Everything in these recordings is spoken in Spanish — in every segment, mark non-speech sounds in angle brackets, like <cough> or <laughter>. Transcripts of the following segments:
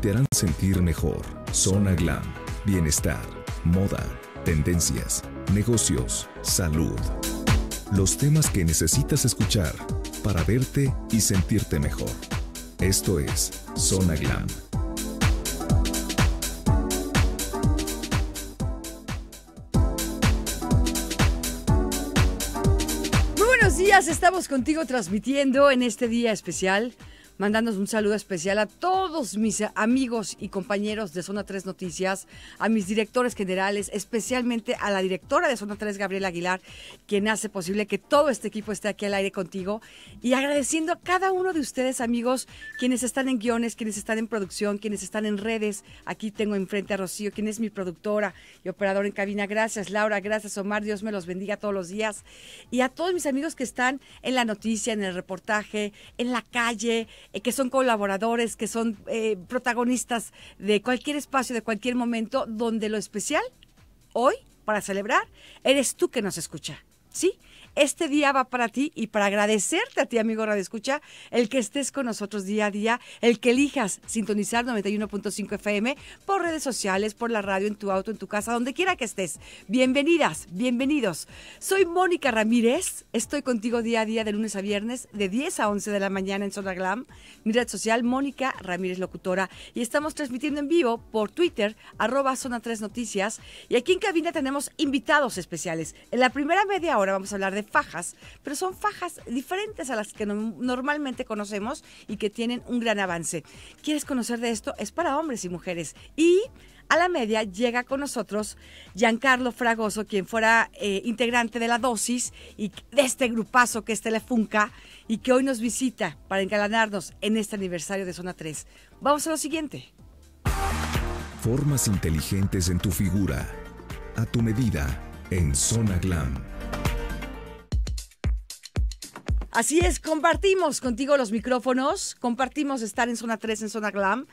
te harán sentir mejor. Zona Glam, bienestar, moda, tendencias, negocios, salud. Los temas que necesitas escuchar para verte y sentirte mejor. Esto es Zona Glam. buenos días, estamos contigo transmitiendo en este día especial mandándonos un saludo especial a todos mis amigos y compañeros de Zona 3 Noticias, a mis directores generales, especialmente a la directora de Zona 3, Gabriela Aguilar, quien hace posible que todo este equipo esté aquí al aire contigo y agradeciendo a cada uno de ustedes, amigos, quienes están en guiones, quienes están en producción, quienes están en redes. Aquí tengo enfrente a Rocío, quien es mi productora y operadora en cabina. Gracias, Laura, gracias, Omar. Dios me los bendiga todos los días. Y a todos mis amigos que están en la noticia, en el reportaje, en la calle, eh, que son colaboradores, que son eh, protagonistas de cualquier espacio, de cualquier momento, donde lo especial hoy, para celebrar, eres tú que nos escucha. ¿Sí? este día va para ti y para agradecerte a ti, amigo Radio Escucha, el que estés con nosotros día a día, el que elijas sintonizar 91.5 FM por redes sociales, por la radio, en tu auto, en tu casa, donde quiera que estés. Bienvenidas, bienvenidos. Soy Mónica Ramírez, estoy contigo día a día de lunes a viernes, de 10 a 11 de la mañana en Zona Glam, mi red social, Mónica Ramírez Locutora, y estamos transmitiendo en vivo por Twitter, arroba Zona 3 Noticias, y aquí en cabina tenemos invitados especiales. En la primera media hora vamos a hablar de fajas, pero son fajas diferentes a las que normalmente conocemos y que tienen un gran avance. ¿Quieres conocer de esto? Es para hombres y mujeres. Y a la media llega con nosotros Giancarlo Fragoso, quien fuera eh, integrante de la dosis y de este grupazo que es Telefunca y que hoy nos visita para engalanarnos en este aniversario de Zona 3. Vamos a lo siguiente. Formas inteligentes en tu figura, a tu medida, en Zona Glam. Así es, compartimos contigo los micrófonos, compartimos estar en zona 3, en zona glam.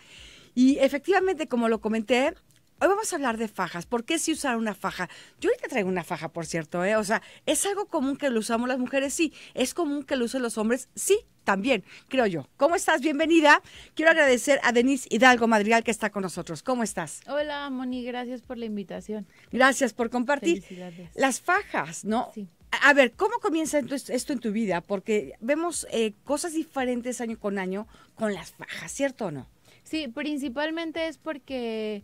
Y efectivamente, como lo comenté, hoy vamos a hablar de fajas. ¿Por qué si usar una faja? Yo ahorita traigo una faja, por cierto, ¿eh? O sea, ¿es algo común que lo usamos las mujeres? Sí. ¿Es común que lo usen los hombres? Sí, también, creo yo. ¿Cómo estás? Bienvenida. Quiero agradecer a Denise Hidalgo Madrigal que está con nosotros. ¿Cómo estás? Hola, Moni, gracias por la invitación. Gracias por compartir. Las fajas, ¿no? Sí. A ver, ¿cómo comienza esto en tu vida? Porque vemos eh, cosas diferentes año con año con las fajas, ¿cierto o no? Sí, principalmente es porque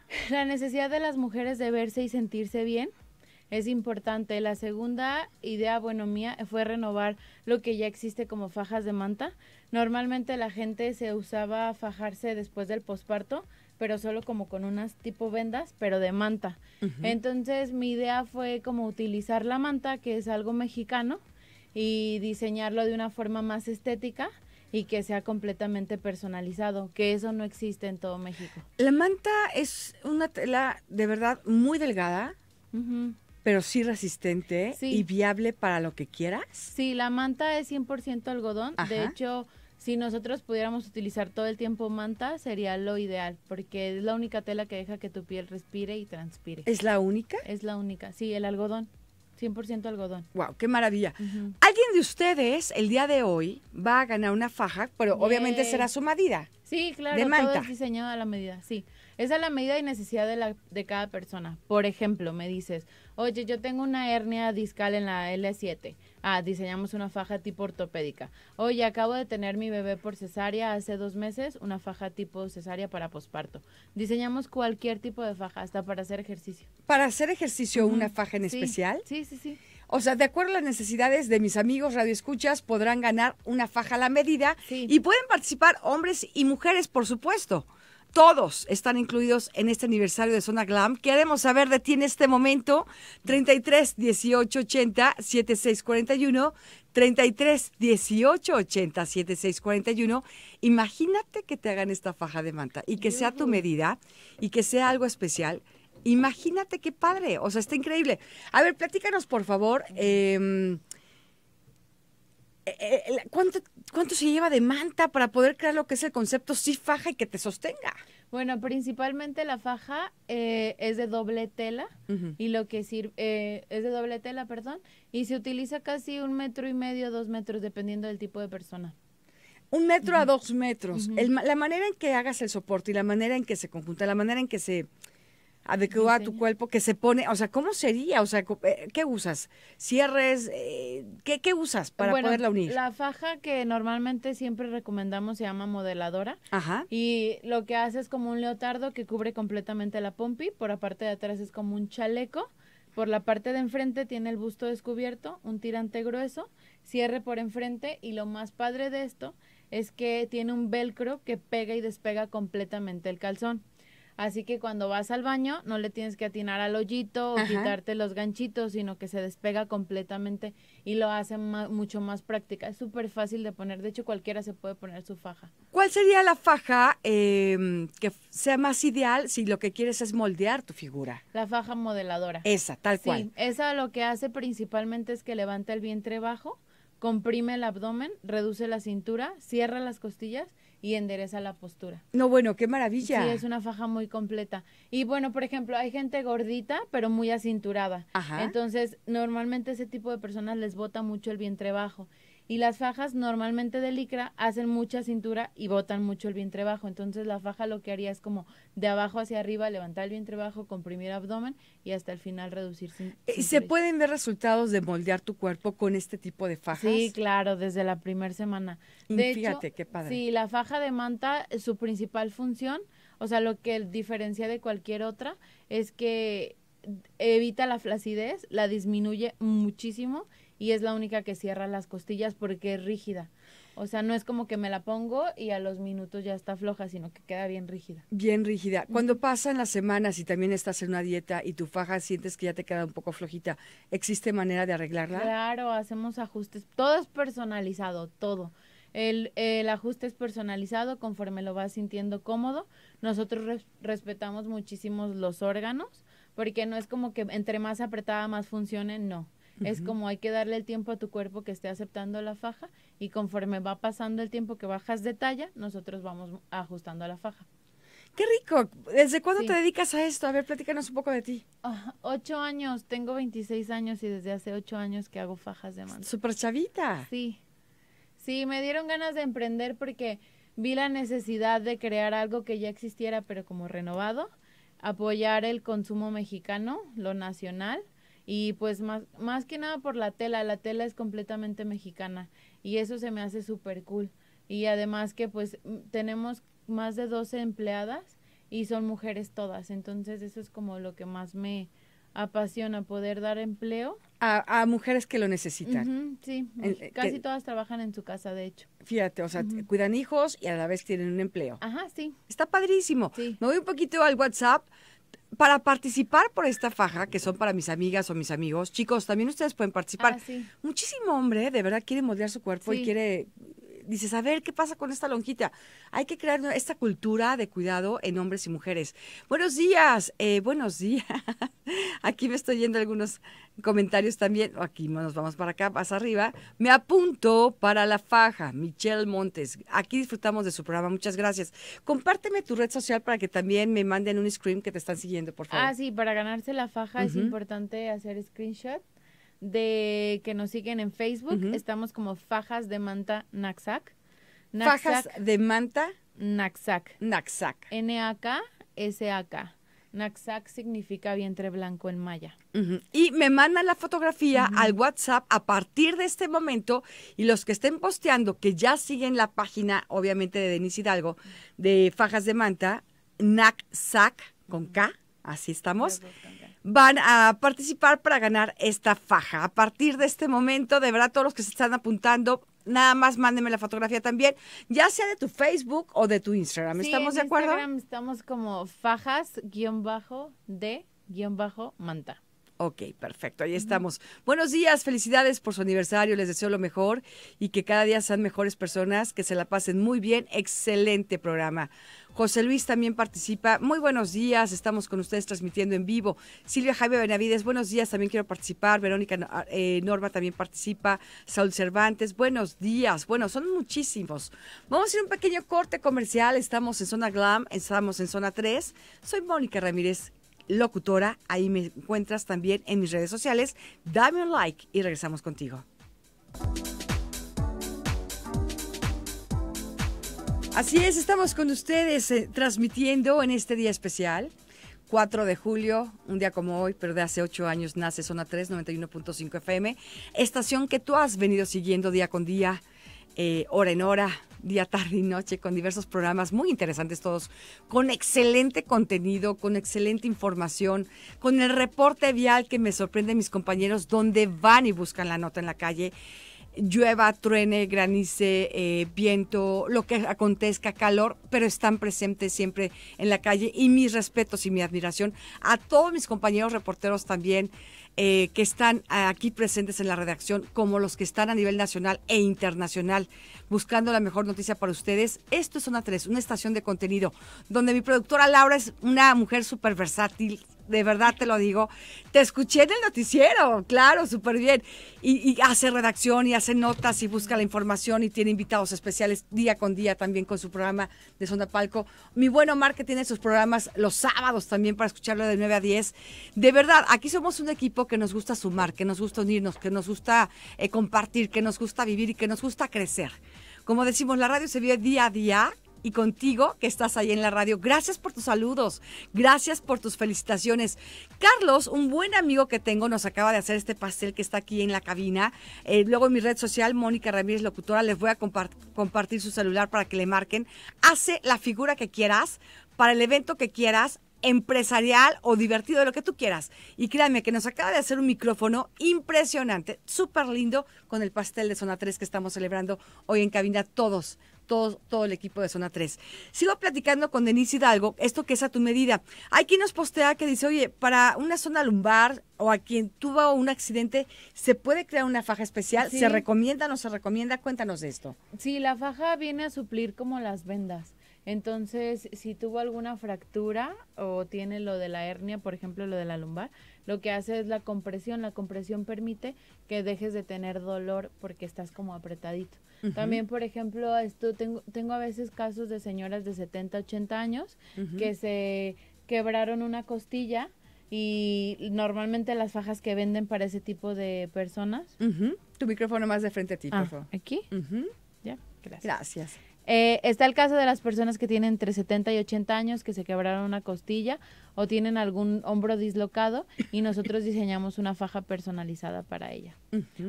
<sighs> la necesidad de las mujeres de verse y sentirse bien es importante. La segunda idea, bueno, mía, fue renovar lo que ya existe como fajas de manta. Normalmente la gente se usaba fajarse después del posparto pero solo como con unas tipo vendas, pero de manta. Entonces mi idea fue como utilizar la manta, que es algo mexicano, y diseñarlo de una forma más estética y que sea completamente personalizado, que eso no existe en todo México. La manta es una tela de verdad muy delgada. Pero sí resistente y viable para lo que quieras. Sí, la manta es 100% algodón. De hecho, si nosotros pudiéramos utilizar todo el tiempo manta, sería lo ideal, porque es la única tela que deja que tu piel respire y transpire. ¿Es la única? Es la única, sí, el algodón. 100% algodón. ¡Wow! ¡Qué maravilla! Alguien de ustedes el día de hoy va a ganar una faja, pero obviamente será su medida. Sí, claro. De manta. Todo es diseñado a la medida, sí. Es a la medida y necesidad de, cada persona. Por ejemplo, me dices, oye, yo tengo una hernia discal en la L7. Ah, diseñamos una faja tipo ortopédica. Oye, acabo de tener mi bebé por cesárea hace dos meses, una faja tipo cesárea para posparto. Diseñamos cualquier tipo de faja, hasta para hacer ejercicio. ¿Para hacer ejercicio una faja en especial? Sí, sí, sí. O sea, de acuerdo a las necesidades de mis amigos radioescuchas, podrán ganar una faja a la medida y pueden participar hombres y mujeres, por supuesto todos están incluidos en este aniversario de Zona Glam. Queremos saber de ti en este momento. 33 18 80 7641. 33 18 80 7641. Imagínate que te hagan esta faja de manta y que sea tu medida y que sea algo especial. Imagínate qué padre. O sea, está increíble. A ver, platícanos, por favor. Em, eh, eh, ¿cuánto, ¿cuánto se lleva de manta para poder crear lo que es el concepto sí faja y que te sostenga? Bueno, principalmente la faja eh, es de doble tela y lo que sirve es de doble tela, perdón, y se utiliza casi un metro y medio, dos metros, dependiendo del tipo de persona. Un metro a dos metros. la manera en que hagas el soporte y la manera en que se conjunta, la manera en que se adecuada a tu cuerpo, que se pone, o sea, ¿cómo sería? O sea, eh, ¿qué usas? ¿Cierres? Eh, ¿qué, usas para poderla unir? La faja que normalmente siempre recomendamos se llama modeladora. Ajá. Y lo que hace es como un leotardo que cubre completamente la pompi, por la parte de atrás es como un chaleco. Por la parte de enfrente tiene el busto descubierto, un tirante grueso, cierre por enfrente y lo más padre de esto es que tiene un velcro que pega y despega completamente el calzón. Así que cuando vas al baño no le tienes que atinar al hoyito o quitarte los ganchitos, sino que se despega completamente y lo hace mucho más práctica. Es súper fácil de poner. De hecho, cualquiera se puede poner su faja. ¿Cuál sería la faja em, que sea más ideal si lo que quieres es moldear tu figura? La faja modeladora. Esa, tal cual. Sí, esa lo que hace principalmente es que levanta el vientre bajo, comprime el abdomen, reduce la cintura, cierra las costillas y endereza la postura. No, bueno, qué maravilla. Sí, es una faja muy completa. Y bueno, por ejemplo, hay gente gordita, pero muy acinturada. Ajá. Entonces, normalmente ese tipo de personas les bota mucho el vientre bajo. Y las fajas normalmente de licra hacen mucha cintura y botan mucho el vientre bajo. Entonces la faja lo que haría es como de abajo hacia arriba levantar el vientre bajo, comprimir abdomen y hasta el final reducir. Eh, cintura. ¿Se pueden ver resultados de moldear tu cuerpo con este tipo de fajas? Sí, claro, desde la primera semana. Mm, fíjate, qué padre. Sí, la faja de manta, eh, su principal función, o sea, lo que diferencia de cualquier otra es que evita la flacidez, la disminuye muchísimo y es la única que cierra las costillas porque es rígida. O sea, no es como que me la pongo y a los minutos ya está floja, sino que queda bien rígida. Bien rígida. Cuando pasan las semanas y también estás en una dieta y tu faja sientes que ya te queda un poco flojita, ¿existe manera de arreglarla? Claro, hacemos ajustes. Todo es personalizado, todo. El, ajuste es personalizado conforme lo vas sintiendo cómodo. Nosotros respetamos muchísimo los órganos, porque no es como que entre más apretada más funcione, no. Es como hay que darle el tiempo a tu cuerpo que esté aceptando la faja y conforme va pasando el tiempo que bajas de talla, nosotros vamos ajustando la faja. ¡Qué rico! ¿Desde cuándo te dedicas a esto? A ver, platícanos un poco de ti. ocho años, tengo 26 años y desde hace ocho años que hago fajas de mano. ¡Súper chavita! Sí. Sí, me dieron ganas de emprender porque vi la necesidad de crear algo que ya existiera, pero como renovado, apoyar el consumo mexicano, lo nacional, y pues más, más que nada por la tela, la tela es completamente mexicana y eso se me hace súper cool. Y además que pues tenemos más de 12 empleadas y son mujeres todas, entonces eso es como lo que más me apasiona, poder dar empleo. A, mujeres que lo necesitan. sí, eh, casi todas trabajan en su casa, de hecho. Fíjate, o sea, cuidan hijos y a la vez tienen un empleo. Ajá, sí. Está padrísimo. Sí. Me voy un poquito al WhatsApp para participar por esta faja, que son para mis amigas o mis amigos, chicos, también ustedes pueden participar. Ah, Muchísimo hombre, de verdad, quiere moldear su cuerpo y quiere dices, a ver, ¿qué pasa con esta lonjita? Hay que crear esta cultura de cuidado en hombres y mujeres. Buenos días, eh, buenos días. <laughs> Aquí me estoy yendo algunos comentarios también. Aquí nos vamos para acá, más arriba. Me apunto para la faja, Michelle Montes. Aquí disfrutamos de su programa. Muchas gracias. Compárteme tu red social para que también me manden un screen que te están siguiendo, por favor. Ah, sí, para ganarse la faja es importante hacer screenshot de que nos siguen en Facebook. Estamos como Fajas de Manta Naxac. Fajas de Manta Naxac. Naxac. N-A-K, S-A-K. Naxac significa vientre blanco en maya. Y me mandan la fotografía al WhatsApp a partir de este momento y los que estén posteando, que ya siguen la página, obviamente, de Denise Hidalgo, de Fajas de Manta, Naxac, con K, así estamos van a participar para ganar esta faja. A partir de este momento, de verdad, todos los que se están apuntando, nada más mándenme la fotografía también, ya sea de tu Facebook o de tu Instagram. ¿Estamos de acuerdo? estamos como fajas-de-manta. Ok, perfecto, ahí estamos. Buenos días, felicidades por su aniversario, les deseo lo mejor y que cada día sean mejores personas, que se la pasen muy bien, excelente programa. José Luis también participa, muy buenos días, estamos con ustedes transmitiendo en vivo. Silvia Jaime Benavides, buenos días, también quiero participar. Verónica ah, eh, Norma también participa, Saúl Cervantes, buenos días. Bueno, son muchísimos. Vamos a hacer un pequeño corte comercial, estamos en zona Glam, estamos en zona 3. Soy Mónica Ramírez locutora. Ahí me encuentras también en mis redes sociales. Dame un like y regresamos contigo. Así es, estamos con ustedes eh, transmitiendo en este día especial. 4 de julio, un día como hoy, pero de hace 8 años nace Zona 3, 91.5 FM, estación que tú has venido siguiendo día con día eh, hora en hora, día, tarde y noche, con diversos programas muy interesantes todos, con excelente contenido, con excelente información, con el reporte vial que me sorprende mis compañeros, donde van y buscan la nota en la calle. Llueva, truene, granice, eh, viento, lo que acontezca, calor, pero están presentes siempre en la calle. Y mis respetos y mi admiración a todos mis compañeros reporteros también eh, que están eh, aquí presentes en la redacción, como los que están a nivel nacional e internacional, buscando la mejor noticia para ustedes. Esto es Zona 3, una estación de contenido, donde mi productora Laura es una mujer súper versátil, de verdad te lo digo. Te escuché en el noticiero, claro, súper bien. Y, hace redacción y hace notas y busca la información y tiene invitados especiales día con día también con su programa de Sonda Palco. Mi bueno Omar que tiene sus programas los sábados también para escucharlo de 9 a 10. De verdad, aquí somos un equipo que nos gusta sumar, que nos gusta unirnos, que nos gusta eh, compartir, que nos gusta vivir y que nos gusta crecer. Como decimos, la radio se vive día a día y contigo que estás ahí en la radio. Gracias por tus saludos, gracias por tus felicitaciones. Carlos, un buen amigo que tengo, nos acaba de hacer este pastel que está aquí en la cabina. Eh, luego en mi red social, Mónica Ramírez Locutora, les voy a compartir su celular para que le marquen. Hace la figura que quieras para el evento que quieras empresarial o divertido, lo que tú quieras. Y créanme que nos acaba de hacer un micrófono impresionante, súper lindo, con el pastel de Zona 3 que estamos celebrando hoy en cabina todos, todo, el equipo de Zona 3. Sigo platicando con Denise Hidalgo, esto que es a tu medida. Hay quien nos postea que dice, oye, para una zona lumbar o a quien tuvo un accidente, ¿se puede crear una faja especial? ¿Se recomienda o no se recomienda? Cuéntanos de esto. Sí, la faja viene a suplir como las vendas. Entonces, si tuvo alguna fractura o tiene lo de la hernia, por ejemplo, lo de la lumbar, lo que hace es la compresión. La compresión permite que dejes de tener dolor porque estás como apretadito. También, por ejemplo, esto tengo, tengo a veces casos de señoras de 70, 80 años que se quebraron una costilla y normalmente las fajas que venden para ese tipo de personas. Tu micrófono más de frente a ti, por ah, favor. ¿Aquí? Ya, gracias. Gracias. Eh, está el caso de las personas que tienen entre 70 y 80 años que se quebraron una costilla o tienen algún hombro dislocado y nosotros diseñamos una faja personalizada para ella.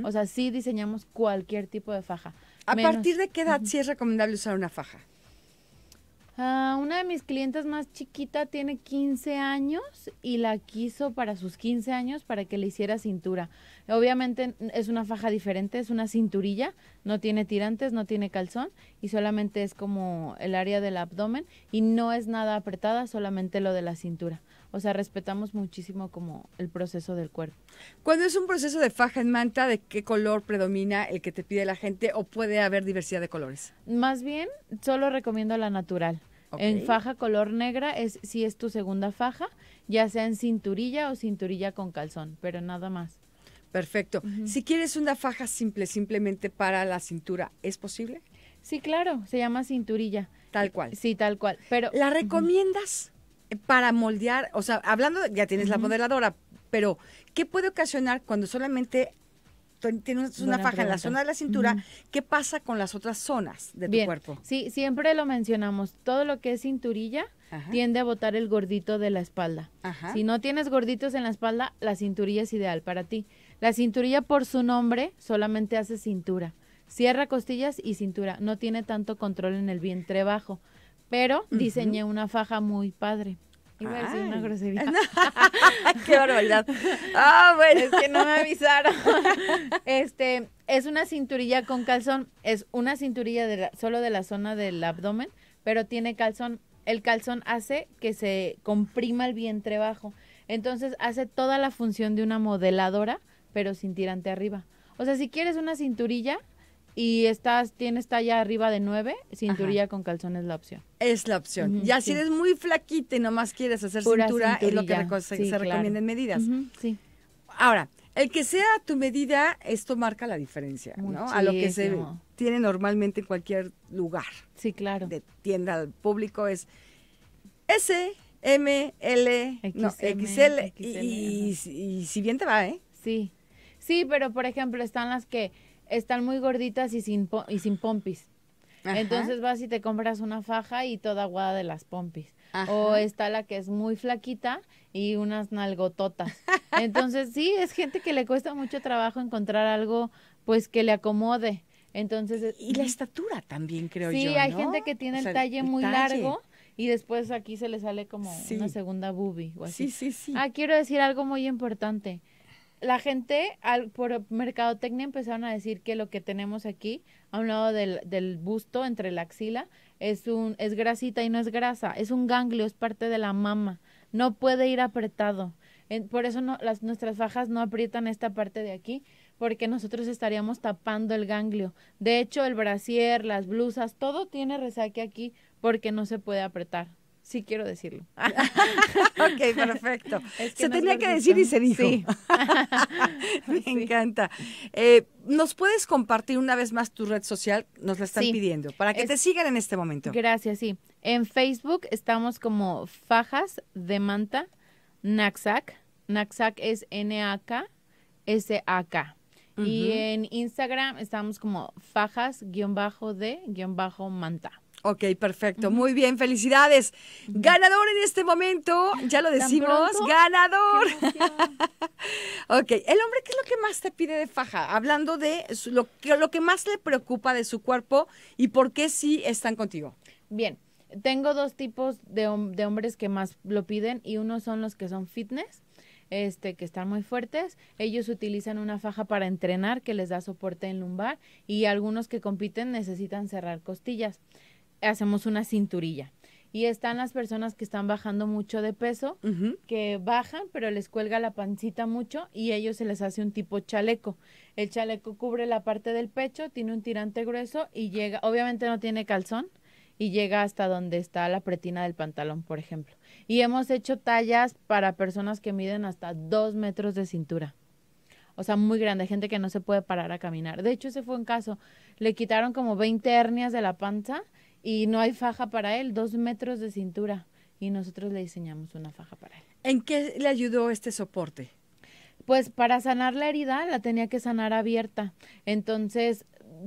O sea, sí diseñamos cualquier tipo de faja. ¿A partir de qué edad sí es recomendable usar una faja? Ah, una de mis clientes más chiquita tiene 15 años y la quiso para sus 15 años para que le hiciera cintura. Obviamente es una faja diferente, es una cinturilla, no tiene tirantes, no tiene calzón y solamente es como el área del abdomen y no es nada apretada, solamente lo de la cintura. O sea, respetamos muchísimo como el proceso del cuerpo. Cuando es un proceso de faja en manta, ¿de qué color predomina el que te pide la gente o puede haber diversidad de colores? Más bien, solo recomiendo la natural. En faja color negra es si es tu segunda faja, ya sea en cinturilla o cinturilla con calzón, pero nada más. Perfecto. Si quieres una faja simple, simplemente para la cintura, ¿es posible? Sí, claro, se llama cinturilla. Tal cual. Sí, tal cual. Pero ¿la recomiendas para moldear? O sea, hablando, ya tienes la modeladora, pero ¿qué puede ocasionar cuando solamente tienes una faja en la zona de la cintura, ¿qué pasa con las otras zonas de tu cuerpo? Sí, siempre lo mencionamos, todo lo que es cinturilla tiende a botar el gordito de la espalda. Si no tienes gorditos en la espalda, la cinturilla es ideal para ti. La cinturilla por su nombre solamente hace cintura. Cierra costillas y cintura. No tiene tanto control en el vientre bajo, pero diseñé una faja muy padre una <laughs> Qué barbaridad. Ah, bueno, es que no me avisaron. <laughs> Este, es una cinturilla con calzón. Es una cinturilla de solo de la zona del abdomen, pero tiene calzón. El calzón hace que se comprima el vientre bajo. Entonces hace toda la función de una modeladora, pero sin tirante arriba. O sea, si quieres una cinturilla, y estás, tienes talla arriba de 9, cinturilla con calzón es la opción. Es la opción. ya si eres muy flaquita y nomás quieres hacer cintura, es lo que se, recomienda en medidas. sí. Ahora, el que sea tu medida, esto marca la diferencia, ¿no? A lo que se tiene normalmente en cualquier lugar. Sí, claro. De tienda al público es S, M, L, XL, y si bien te va, ¿eh? Sí. Sí, pero por ejemplo, están las que están muy gorditas y sin, y sin pompis. Entonces vas y te compras una faja y toda aguada de las pompis. O está la que es muy flaquita y unas nalgototas. <laughs> Entonces sí, es gente que le cuesta mucho trabajo encontrar algo pues que le acomode. Entonces y eh, la estatura también creo sí, yo. Sí, hay gente que tiene el talle muy largo y después aquí se le sale como una segunda boobie o así. Sí, sí, sí. Ah, quiero decir algo muy importante la gente al, por mercadotecnia empezaron a decir que lo que tenemos aquí, a un lado del, del busto, entre la axila, es, un, es grasita y no es grasa, es un ganglio, es parte de la mama, no puede ir apretado. por eso las, nuestras fajas no aprietan esta parte de aquí, porque nosotros estaríamos tapando el ganglio. De hecho, el brasier, las blusas, todo tiene resaque aquí porque no se puede apretar. Sí, quiero decirlo. <laughs> ok, perfecto. <laughs> se tenía que decir y se dijo. Sí. <laughs> Me encanta. Eh, ¿Nos puedes compartir una vez más tu red social? Nos la están pidiendo para que te sigan en este momento. Gracias, sí. En Facebook estamos como Fajas de Manta Naxac. Naxac es N-A-K, S-A-K. Y en Instagram estamos como fajas-de-manta. Ok, perfecto. Muy bien, felicidades. Ganador en este momento, ya lo decimos, ganador. <laughs> ok, el hombre, ¿qué es lo que más te pide de faja? Hablando de lo que, lo que más le preocupa de su cuerpo y por qué sí están contigo. Bien, tengo dos tipos de, de hombres que más lo piden y uno son los que son fitness. Este, que están muy fuertes. Ellos utilizan una faja para entrenar que les da soporte en lumbar y algunos que compiten necesitan cerrar costillas hacemos una cinturilla. Y están las personas que están bajando mucho de peso, que bajan, pero les cuelga la pancita mucho y ellos se les hace un tipo chaleco. El chaleco cubre la parte del pecho, tiene un tirante grueso y llega, obviamente no tiene calzón, y llega hasta donde está la pretina del pantalón, por ejemplo. Y hemos hecho tallas para personas que miden hasta dos metros de cintura. O sea, muy grande, gente que no se puede parar a caminar. De hecho, ese fue un caso. Le quitaron como 20 hernias de la panza y no hay faja para él, dos metros de cintura y nosotros le diseñamos una faja para él. ¿En qué le ayudó este soporte? Pues para sanar la herida la tenía que sanar abierta. Entonces,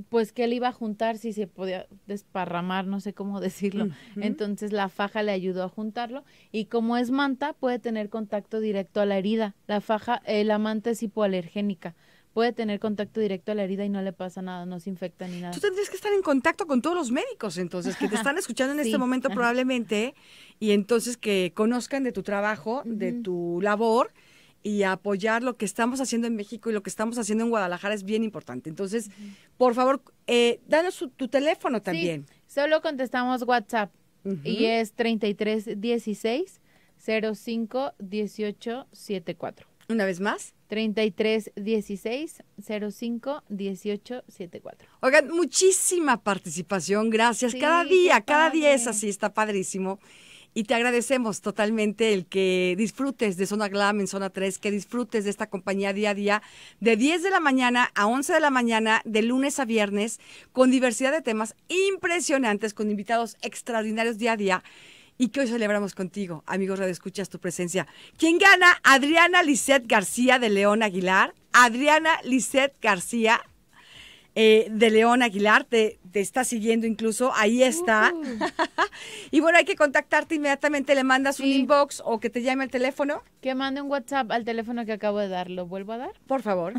pues que él iba a juntar si se podía desparramar, no sé cómo decirlo. Entonces la faja le ayudó a juntarlo y como es manta puede tener contacto directo a la herida. La faja, eh, la manta es hipoalergénica, puede tener contacto directo a la herida y no le pasa nada, no se infecta ni nada. Tú tendrías que estar en contacto con todos los médicos, entonces, que te están escuchando en este momento probablemente, y entonces que conozcan de tu trabajo, de tu labor, y apoyar lo que estamos haciendo en México y lo que estamos haciendo en Guadalajara es bien importante. Entonces, por favor, eh, danos su, tu teléfono también. solo contestamos WhatsApp y es 33 16 05 18 74. Una vez más. 33 16 05 18 74. Oigan, muchísima participación, gracias. cada día, cada día es así, está padrísimo. Y te agradecemos totalmente el que disfrutes de Zona Glam en Zona 3, que disfrutes de esta compañía día a día, de 10 de la mañana a 11 de la mañana, de lunes a viernes, con diversidad de temas impresionantes, con invitados extraordinarios día a día y que hoy celebramos contigo, amigos Radio Escuchas, tu presencia. ¿Quién gana? Adriana Lisset García de León Aguilar. Adriana Lisset García eh, de León Aguilar, te, te, está siguiendo incluso, ahí está. <laughs> y bueno, hay que contactarte inmediatamente, le mandas un inbox o que te llame al teléfono. Que mande un WhatsApp al teléfono que acabo de dar, ¿lo vuelvo a dar? Por favor.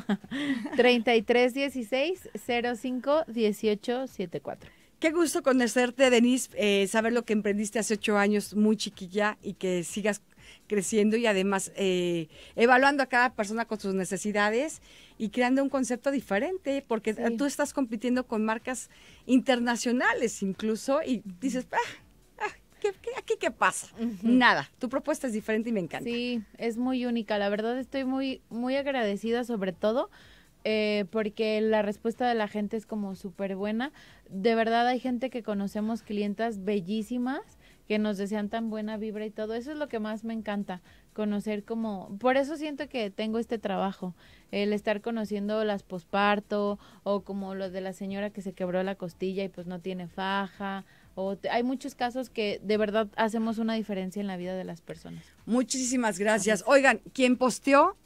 3316 05 1874. Qué gusto conocerte, Denise, eh, saber lo que emprendiste hace ocho años, muy chiquilla, y que sigas creciendo y además eh, evaluando a cada persona con sus necesidades y creando un concepto diferente, porque tú estás compitiendo con marcas internacionales incluso y dices, ah, ah, ¿qué, aquí qué pasa? Nada, tu propuesta es diferente y me encanta. Sí, es muy única, la verdad estoy muy, muy agradecida sobre todo eh, porque la respuesta de la gente es como súper buena. De verdad hay gente que conocemos, clientas bellísimas, que nos desean tan buena vibra y todo. Eso es lo que más me encanta, conocer como... Por eso siento que tengo este trabajo, el estar conociendo las posparto o como lo de la señora que se quebró la costilla y pues no tiene faja. O hay muchos casos que de verdad hacemos una diferencia en la vida de las personas. Muchísimas gracias. Oigan, quien posteó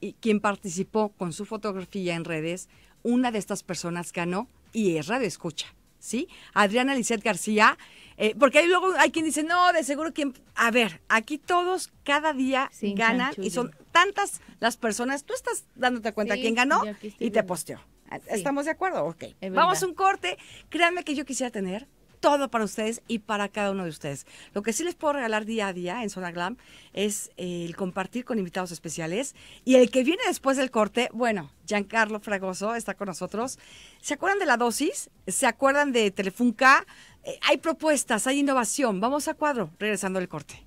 y quien participó con su fotografía en redes, una de estas personas ganó y es radio escucha. ¿sí? Adriana Lisset García, eh, porque ahí luego hay quien dice, no, de seguro quien... A ver, aquí todos cada día ganan y son tantas las personas, tú estás dándote cuenta quién ganó y te posteó. ¿Estamos de acuerdo? Ok. Vamos a un corte. Créanme que yo quisiera tener todo para ustedes y para cada uno de ustedes. Lo que sí les puedo regalar día a día en Zona Glam es eh, el compartir con invitados especiales. Y el que viene después del corte, bueno, Giancarlo Fragoso está con nosotros. ¿Se acuerdan de la dosis? ¿Se acuerdan de Telefunka? Eh, hay propuestas, hay innovación. Vamos a cuadro, regresando al corte.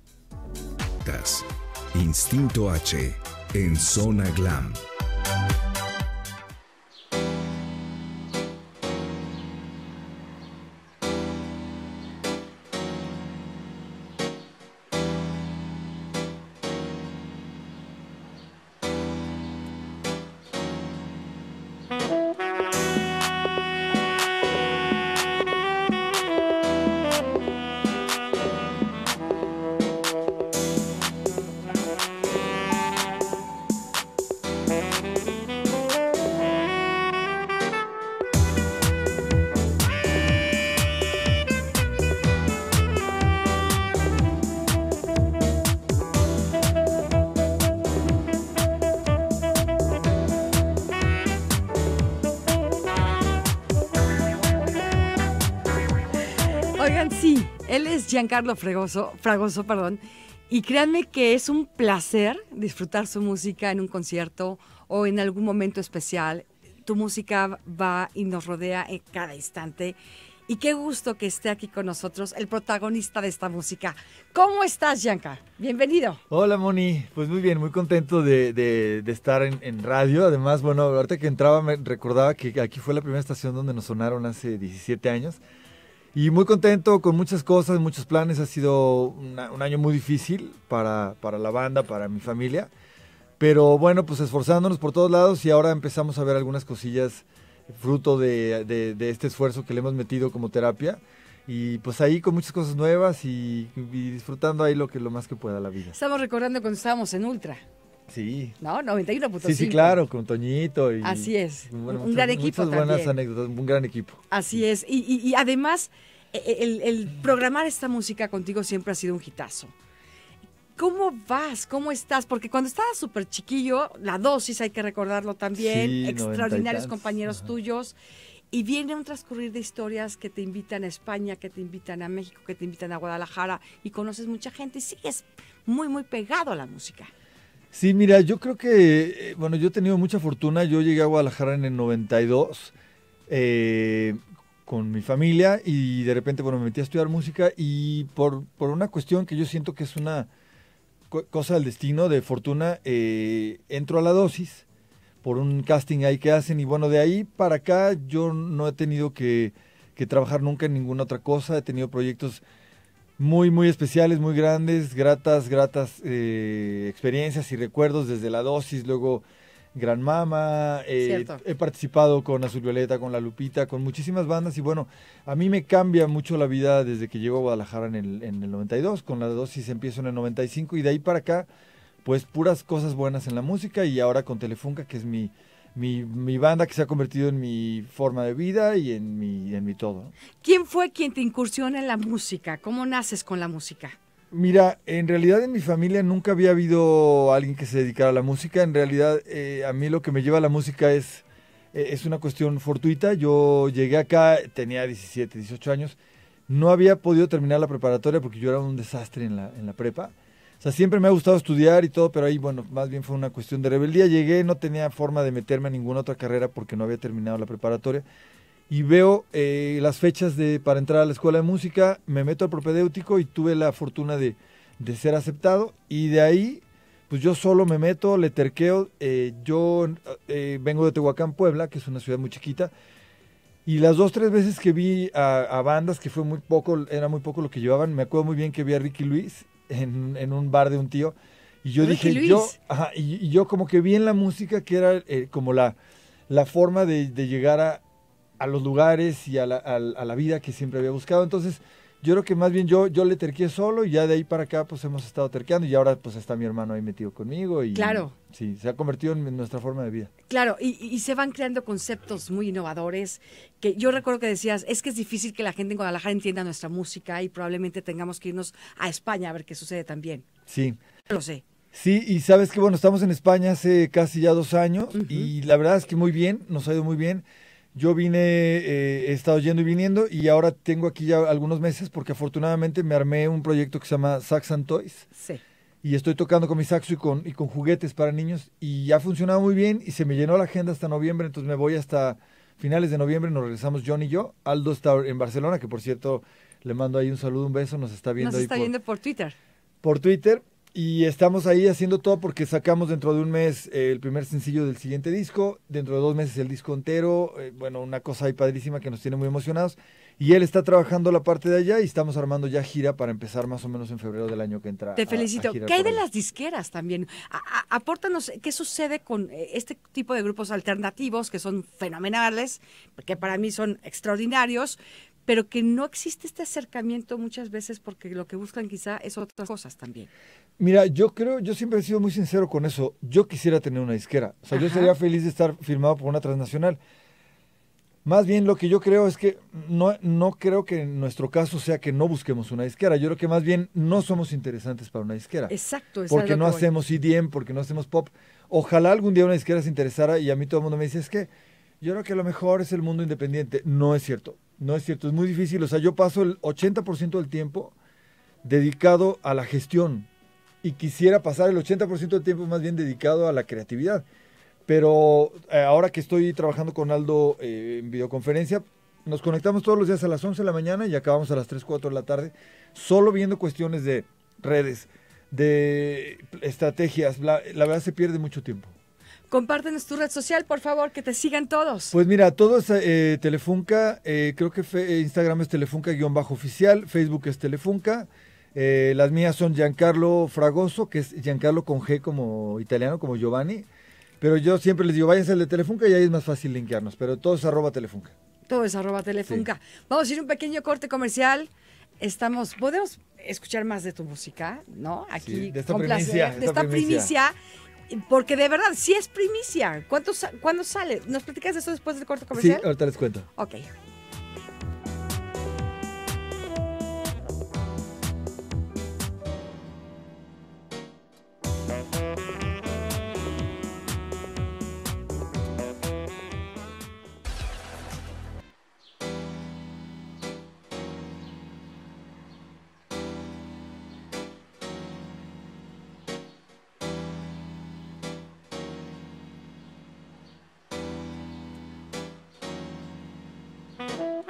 Instinto H en Zona Glam. Giancarlo Fragoso, perdón. Y créanme que es un placer disfrutar su música en un concierto o en algún momento especial. Tu música va y nos rodea en cada instante. Y qué gusto que esté aquí con nosotros el protagonista de esta música. ¿Cómo estás, Yanka? Bienvenido. Hola, Moni. Pues muy bien, muy contento de, estar en, en, radio. Además, bueno, ahorita que entraba me recordaba que aquí fue la primera estación donde nos sonaron hace 17 años. Y muy contento con muchas cosas, muchos planes. Ha sido un año muy difícil para, para la banda, para mi familia. Pero bueno, pues esforzándonos por todos lados y ahora empezamos a ver algunas cosillas fruto de, de, este esfuerzo que le hemos metido como terapia. Y pues ahí con muchas cosas nuevas y, y disfrutando ahí lo que lo más que pueda la vida. Estamos recordando cuando estábamos en Ultra. Sí. No, Sí, claro, con Toñito. Así es. un gran equipo. buenas un gran equipo. Así es. Y, además, e, e, el, programar esta música contigo siempre ha sido un hitazo. ¿Cómo vas? ¿Cómo estás? Porque cuando estabas súper chiquillo, la dosis hay que recordarlo también, extraordinarios compañeros tuyos, y viene un transcurrir de historias que te invitan a España, que te invitan a México, que te invitan a Guadalajara, y conoces mucha gente, y sigues muy, muy pegado a la música. Sí, mira, yo creo que, eh, bueno, yo he tenido mucha fortuna. Yo llegué a Guadalajara en el 92 eh, con mi familia y de repente, bueno, me metí a estudiar música y por, por una cuestión que yo siento que es una cosa del destino, de fortuna, eh, entro a la dosis por un casting ahí que hacen y bueno, de ahí para acá yo no he tenido que, que trabajar nunca en ninguna otra cosa. He tenido proyectos muy, muy especiales, muy grandes, gratas, gratas eh, experiencias y recuerdos desde la dosis, luego Gran Mama, eh, he participado con Azul Violeta, con La Lupita, con muchísimas bandas y bueno, a mí me cambia mucho la vida desde que llego a Guadalajara en el, en el 92, con la dosis empiezo en el 95 y de ahí para acá, pues puras cosas buenas en la música y ahora con Telefunca, que es mi, mi, banda que se ha convertido en mi forma de vida y en mi, en mi todo. ¿Quién fue quien te incursiona en la música? ¿Cómo naces con la música? Mira, en realidad en mi familia nunca había habido alguien que se dedicara a la música. En realidad eh, a mí lo que me lleva a la música es, eh, es una cuestión fortuita. Yo llegué acá, tenía 17, 18 años. No había podido terminar la preparatoria porque yo era un desastre en la prepa siempre me ha gustado estudiar y todo, pero ahí, bueno, más bien fue una cuestión de rebeldía. Llegué, no tenía forma de meterme a ninguna otra carrera porque no había terminado la preparatoria. Y veo eh, las fechas de, para entrar a la escuela de música, me meto al propedéutico y tuve la fortuna de, ser aceptado. Y de ahí, pues yo solo me meto, le terqueo. Eh, yo eh, vengo de Tehuacán, Puebla, que es una ciudad muy chiquita. Y las dos, tres veces que vi a, a, bandas, que fue muy poco, era muy poco lo que llevaban, me acuerdo muy bien que vi a Ricky Luis en, un bar de un tío. Y yo dije, yo, ajá, y, yo como que vi en la música que era eh, como la, la forma de, de llegar a, a, los lugares y a la, a la vida que siempre había buscado. Entonces, yo creo que más bien yo, yo le terqué solo y ya de ahí para acá pues hemos estado terqueando y ahora pues está mi hermano ahí metido conmigo y claro. sí, se ha convertido en nuestra forma de vida. Claro, y, se van creando conceptos muy innovadores que yo recuerdo que decías, es que es difícil que la gente en Guadalajara entienda nuestra música y probablemente tengamos que irnos a España a ver qué sucede también. Sí. Lo sé. Sí, y sabes que bueno, estamos en España hace casi ya dos años y la verdad es que muy bien, nos ha ido muy bien yo vine, eh, he estado yendo y viniendo y ahora tengo aquí ya algunos meses porque afortunadamente me armé un proyecto que se llama Sax and Toys. Sí. Y estoy tocando con mi saxo y con, y con juguetes para niños y ha funcionado muy bien y se me llenó la agenda hasta noviembre, entonces me voy hasta finales de noviembre, nos regresamos John y yo. Aldo está en Barcelona, que por cierto le mando ahí un saludo, un beso, nos está viendo. Nos está viendo por Twitter. Por Twitter y estamos ahí haciendo todo porque sacamos dentro de un mes eh, el primer sencillo del siguiente disco, dentro de dos meses el disco entero, eh, bueno, una cosa ahí padrísima que nos tiene muy emocionados. Y él está trabajando la parte de allá y estamos armando ya gira para empezar más o menos en febrero del año que entra. Te felicito. ¿Qué hay de las disqueras también? aportanos apórtanos, ¿qué sucede con eh, este tipo de grupos alternativos que son fenomenales, que para mí son extraordinarios, pero que no existe este acercamiento muchas veces porque lo que buscan quizá es otras cosas también. Mira, yo creo, yo siempre he sido muy sincero con eso. Yo quisiera tener una disquera. O sea, yo sería feliz de estar firmado por una transnacional. Más bien lo que yo creo es que no, no creo que en nuestro caso sea que no busquemos una disquera. Yo creo que más bien no somos interesantes para una disquera. Exacto, exacto. Porque no hacemos EDM, porque no hacemos pop. Ojalá algún día una disquera se interesara y a mí todo el mundo me dice, es que yo creo que lo mejor es el mundo independiente. No es cierto. No es cierto, es muy difícil. O sea, yo paso el 80% del tiempo dedicado a la gestión y quisiera pasar el 80% del tiempo más bien dedicado a la creatividad. Pero eh, ahora que estoy trabajando con Aldo eh, en videoconferencia, nos conectamos todos los días a las 11 de la mañana y acabamos a las 3, 4 de la tarde, solo viendo cuestiones de redes, de estrategias. la verdad se pierde mucho tiempo. Compártenos tu red social, por favor, que te sigan todos. Pues mira, todo es eh, Telefunca, eh, creo que eh, Instagram es Telefunca-oficial, Facebook es Telefunca. las mías son Giancarlo Fragoso, que es Giancarlo con G como italiano, como Giovanni. Pero yo siempre les digo, váyanse al de Telefunca y ahí es más fácil linkearnos. Pero todo es arroba Telefunca. Todo es arroba Telefunca. Vamos a ir un pequeño corte comercial. Estamos, podemos escuchar más de tu música, ¿no? Aquí de esta primicia, placer, de esta primicia porque de verdad, si es primicia. ¿Cuánto, ¿Cuándo sale? ¿Nos platicas eso después del corto comercial? Sí, ahorita les cuento. Ok. Bye.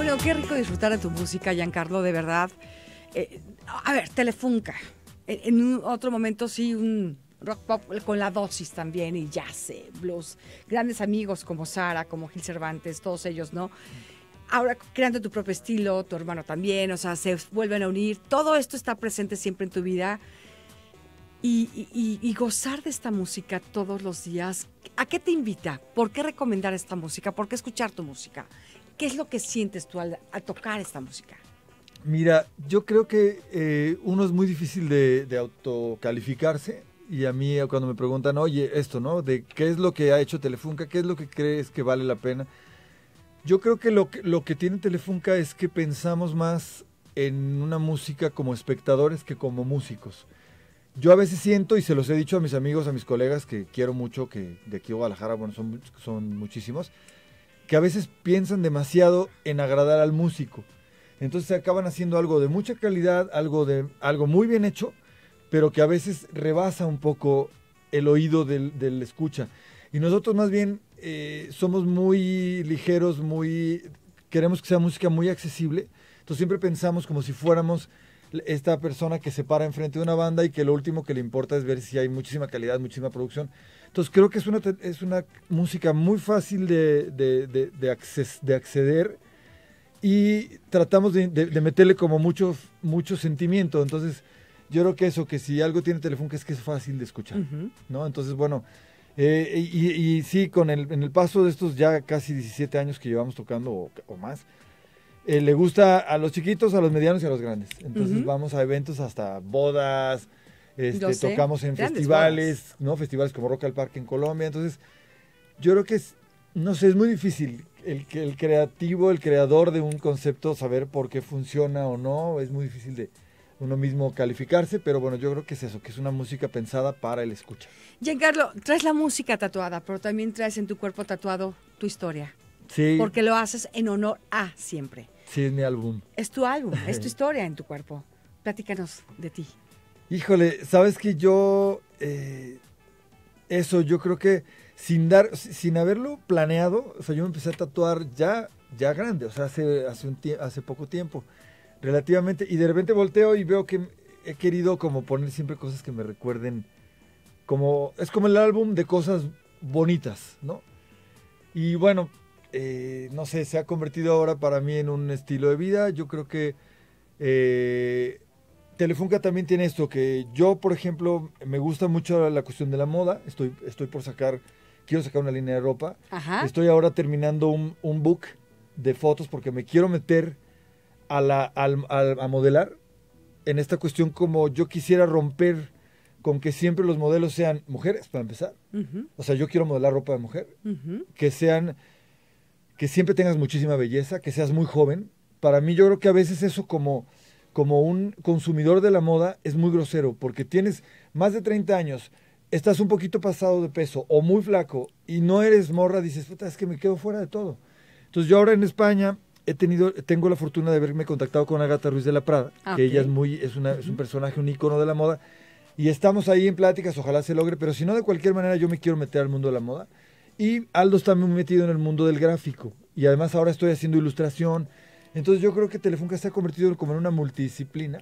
Bueno, qué rico disfrutar de tu música, Giancarlo, de verdad. Eh, a ver, Telefunca. En, otro momento sí, un rock pop con la dosis también y sé, los Grandes amigos como Sara, como Gil Cervantes, todos ellos, ¿no? Ahora creando tu propio estilo, tu hermano también, o sea, se vuelven a unir. Todo esto está presente siempre en tu vida. y, gozar de esta música todos los días. ¿A qué te invita? ¿Por qué recomendar esta música? ¿Por qué escuchar tu música? ¿Qué es lo que sientes tú al, tocar esta música? Mira, yo creo que eh, uno es muy difícil de, autocalificarse y a mí eh, cuando me preguntan, oye, esto, ¿no? De qué es lo que ha hecho Telefunca, qué es lo que crees que vale la pena. Yo creo que lo que, lo que tiene Telefunca es que pensamos más en una música como espectadores que como músicos. Yo a veces siento, y se los he dicho a mis amigos, a mis colegas que quiero mucho, que de aquí a Guadalajara, bueno, son, son muchísimos, que a veces piensan demasiado en agradar al músico. Entonces se acaban haciendo algo de mucha calidad, algo, de, algo muy bien hecho, pero que a veces rebasa un poco el oído del, del escucha. Y nosotros más bien eh, somos muy ligeros, muy queremos que sea música muy accesible. Entonces siempre pensamos como si fuéramos esta persona que se para enfrente de una banda y que lo último que le importa es ver si hay muchísima calidad, muchísima producción. Entonces creo que es una, es una música muy fácil de, de, de, acceder y tratamos de, meterle como mucho, mucho sentimiento. Entonces yo creo que eso, que si algo tiene teléfono, que es que es fácil de escuchar. ¿no? Entonces, bueno, eh, y, sí, con el, en el paso de estos ya casi 17 años que llevamos tocando o, más, eh, le gusta a los chiquitos, a los medianos y a los grandes. Entonces vamos a eventos hasta bodas, este, tocamos en festivales, ¿no? Festivales como Rock al Parque en Colombia. Entonces, yo creo que es, no sé, es muy difícil el, el creativo, el creador de un concepto, saber por qué funciona o no. Es muy difícil de, uno mismo calificarse, pero bueno, yo creo que es eso, que es una música pensada para el escucha. Giancarlo, traes la música tatuada, pero también traes en tu cuerpo tatuado tu historia. Sí. Porque lo haces en honor a siempre. Sí, es mi álbum. Es tu álbum, es tu <laughs> historia en tu cuerpo. Platícanos de ti. Híjole, sabes que yo, eh, eso, yo creo que sin dar, sin haberlo planeado, o sea, yo me empecé a tatuar ya, ya grande, o sea, hace, hace, un hace poco tiempo, relativamente, y de repente volteo y veo que he querido como poner siempre cosas que me recuerden, como, es como el álbum de cosas bonitas, ¿no? Y bueno, eh, no sé, se ha convertido ahora para mí en un estilo de vida. Yo creo que eh, Telefunca también tiene esto, que yo, por ejemplo, me gusta mucho la cuestión de la moda, estoy, estoy por sacar, quiero sacar una línea de ropa, estoy ahora terminando un, un, book de fotos porque me quiero meter a, la, a, modelar en esta cuestión como yo quisiera romper con que siempre los modelos sean mujeres, para empezar. O sea, yo quiero modelar ropa de mujer. Que sean, que siempre tengas muchísima belleza, que seas muy joven. Para mí yo creo que a veces eso como como un consumidor de la moda es muy grosero, porque tienes más de 30 años, estás un poquito pasado de peso o muy flaco y no eres morra, dices, puta, es que me quedo fuera de todo. Entonces yo ahora en España he tenido, tengo la fortuna de haberme contactado con Agatha Ruiz de la Prada, que ella es, muy, es, es un personaje, un ícono de la moda, y estamos ahí en pláticas, ojalá se logre, pero si no, de cualquier manera yo me quiero meter al mundo de la moda. Y Aldo está muy metido en el mundo del gráfico, y además ahora estoy haciendo ilustración, entonces yo creo que Telefunca se ha convertido como en una multidisciplina.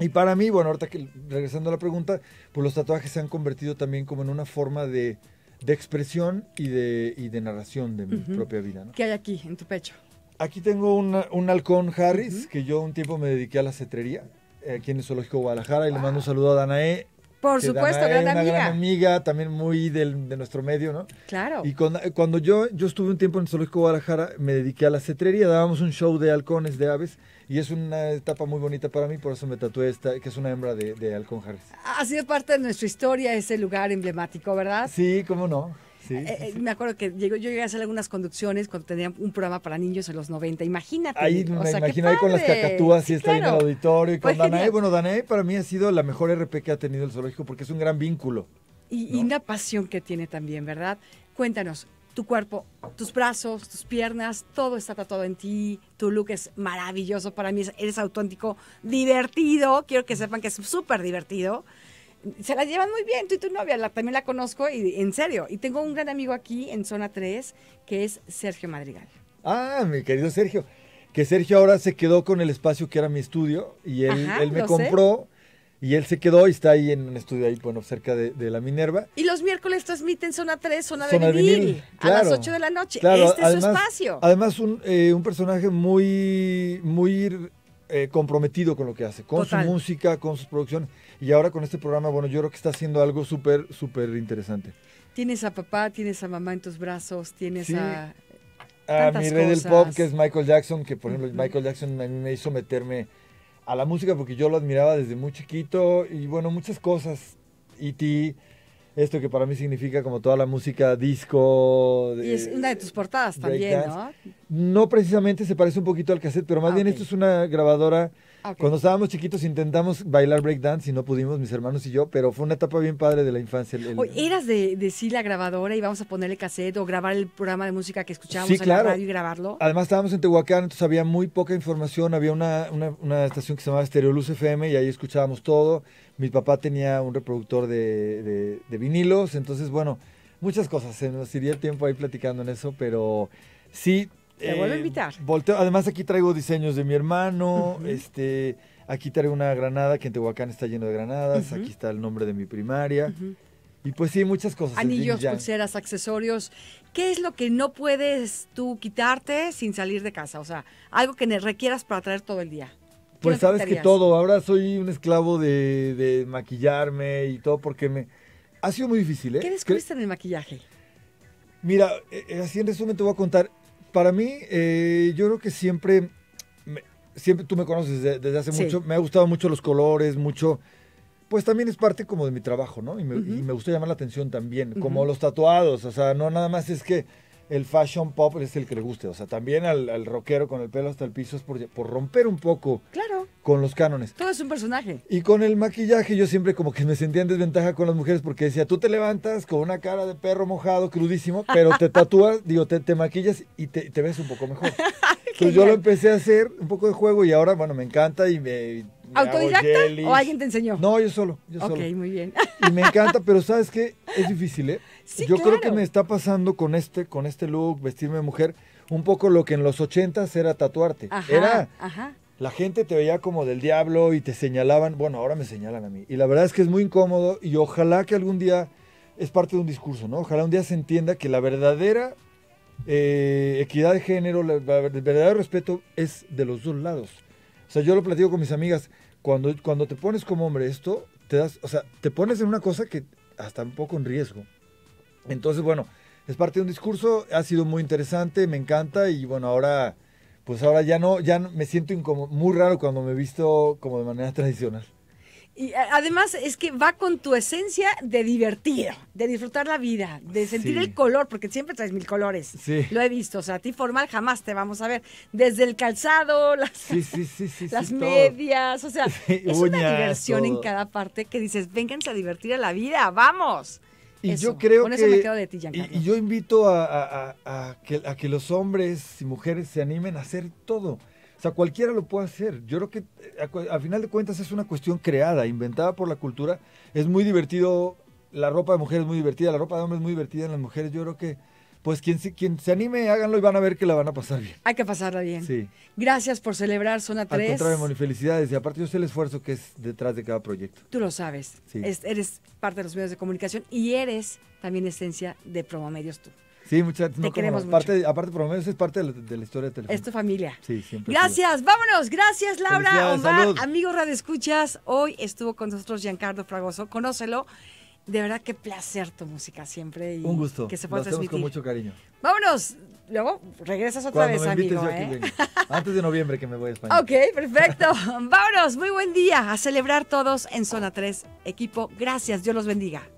Y para mí, bueno, ahorita que regresando a la pregunta, pues los tatuajes se han convertido también como en una forma de, de expresión y de, de narración de mi propia vida. ¿Qué hay aquí en tu pecho? Aquí tengo un halcón Harris, que yo un tiempo me dediqué a la cetrería, eh, aquí en el Zoológico Guadalajara, y le mando un saludo a Danae, por supuesto, gran amiga. Gran amiga, también muy de nuestro medio, ¿no? Claro. Y cuando, yo, yo estuve un tiempo en el Zoológico Guadalajara, me dediqué a la cetrería, dábamos un show de halcones, de aves, y es una etapa muy bonita para mí, por eso me tatué esta, que es una hembra de, de halcón Harris. Ha sido parte de nuestra historia ese lugar emblemático, ¿verdad? Sí, cómo no. Eh, eh, me acuerdo que yo, yo llegué a hacer algunas conducciones cuando tenía un programa para niños en los 90. Imagínate. Ahí me imagino ahí con las cacatúas y está en el auditorio y con pues, Danae. Bueno, Danae para mí ha sido la mejor RP que ha tenido el zoológico porque es un gran vínculo. Y, una pasión que tiene también, ¿verdad? Cuéntanos, tu cuerpo, tus brazos, tus piernas, todo está tatuado en ti. Tu look es maravilloso para mí, eres auténtico, divertido. Quiero que sepan que es súper divertido se la llevan muy bien, tú y tu novia, la, también la conozco y en serio. Y tengo un gran amigo aquí en Zona 3 que es Sergio Madrigal. Ah, mi querido Sergio. Que Sergio ahora se quedó con el espacio que era mi estudio y él, me compró. Y él se quedó y está ahí en un estudio ahí, bueno, cerca de, la Minerva. Y los miércoles transmiten Zona 3, Zona, de vinil, a las 8 de la noche. este es su espacio. Además, eh, un, personaje muy, muy eh, comprometido con lo que hace, con su música, con sus producciones. Y ahora con este programa, bueno, yo creo que está haciendo algo súper, súper interesante. Tienes a papá, tienes a mamá en tus brazos, tienes a... A mi rey del pop, que es Michael Jackson, que por ejemplo Michael Jackson me, hizo meterme a la música porque yo lo admiraba desde muy chiquito y bueno, muchas cosas. Y e ti, esto que para mí significa como toda la música disco. y es una de tus portadas también, ¿no? No precisamente se parece un poquito al cassette, pero más ah, bien esto es una grabadora Ah, Cuando estábamos chiquitos intentamos bailar breakdance y no pudimos, mis hermanos y yo, pero fue una etapa bien padre de la infancia. ¿Eras de, sí la grabadora y vamos a ponerle cassette o grabar el programa de música que escuchábamos en claro. radio y grabarlo? Además estábamos en Tehuacán, entonces había muy poca información, había una, estación que se llamaba Stereoluz FM y ahí escuchábamos todo. Mi papá tenía un reproductor de vinilos, entonces bueno, muchas cosas, se nos iría el tiempo ahí platicando en eso, pero sí te vuelvo a eh, invitar. Volteo, además aquí traigo diseños de mi hermano, este, aquí traigo una granada, que en Tehuacán está lleno de granadas, aquí está el nombre de mi primaria. Y pues sí, muchas cosas. Anillos, pulseras, accesorios. ¿Qué es lo que no puedes tú quitarte sin salir de casa? O sea, algo que requieras para traer todo el día. Pues sabes que todo. Ahora soy un esclavo de, maquillarme y todo porque me... Ha sido muy difícil, ¿eh? ¿Qué descubriste en el maquillaje? Mira, eh, eh, así en resumen te voy a contar para mí, eh, yo creo que siempre, siempre tú me conoces desde, hace mucho, me ha gustado mucho los colores, mucho, pues también es parte como de mi trabajo, ¿no? Y me, gusta llamar la atención también, como los tatuados, o sea, no nada más es que el fashion pop es el que le guste, o sea, también al, rockero con el pelo hasta el piso es por romper un poco. Claro con los cánones. Todo es un personaje. Y con el maquillaje yo siempre como que me sentía en desventaja con las mujeres porque decía, tú te levantas con una cara de perro mojado, crudísimo, pero te tatúas, digo, te, maquillas y te, ves un poco mejor. <laughs> Entonces yo lo empecé a hacer un poco de juego y ahora, bueno, me encanta y me... ¿Autodidacta o alguien te enseñó? No, yo solo, yo solo. Ok, muy bien. Y me encanta, pero ¿sabes qué? Es difícil, ¿eh? Sí, yo creo que me está pasando con este, con este look, vestirme de mujer, un poco lo que en los ochentas era tatuarte. Ajá, era... Ajá la gente te veía como del diablo y te señalaban, bueno, ahora me señalan a mí. Y la verdad es que es muy incómodo y ojalá que algún día, es parte de un discurso, ¿no? Ojalá un día se entienda que la verdadera eh, equidad de género, el verdadero respeto es de los dos lados. O sea, yo lo platico con mis amigas, cuando, cuando te pones como hombre esto, te das, o sea, te pones en una cosa que hasta un poco en riesgo. Entonces, bueno, es parte de un discurso, ha sido muy interesante, me encanta y bueno, ahora pues ahora ya no, ya me siento muy raro cuando me visto como de manera tradicional. Y eh, además es que va con tu esencia de divertir, de disfrutar la vida, de sentir el color, porque siempre traes mil colores. Sí. Lo he visto, o sea, a ti formal jamás te vamos a ver. Desde el calzado, <laughs> las, medias, o sea, <laughs> es una diversión en cada parte que dices, vénganse a divertir a la vida, vamos. Y yo creo de Y, yo invito a, que, los hombres y mujeres se animen a hacer todo. O sea, cualquiera lo puede hacer. Yo creo que eh, a, final de cuentas es una cuestión creada, inventada por la cultura. Es muy divertido, la ropa de mujeres es muy divertida, la ropa de hombres es muy divertida en las mujeres. Yo creo que pues quien, quien se anime, háganlo y van a ver que la van a pasar bien. Hay que pasarla bien. Sí. Gracias por celebrar Zona 3. Al contrario, Moni, felicidades. Y aparte yo sé el esfuerzo que es detrás de cada proyecto. Tú lo sabes. Sí. eres parte de los medios de comunicación y eres también esencia de Promomedios tú. Sí, muchas gracias. no, queremos mucho. Aparte, Promomedios es parte de la, historia de Telefónica. Es tu familia. Sí, siempre. Gracias. Vámonos. Gracias, Laura Omar. Amigos Radio Escuchas, hoy estuvo con nosotros Giancarlo Fragoso. Conócelo de verdad qué placer tu música siempre. Y Un gusto. Que se pueda con mucho cariño. Vámonos. Luego regresas otra vez, amigo. ¿eh? Antes de noviembre que me voy a España. Ok, perfecto. <laughs> Vámonos. Muy buen día. A celebrar todos en Zona 3. Equipo, gracias. Dios los bendiga.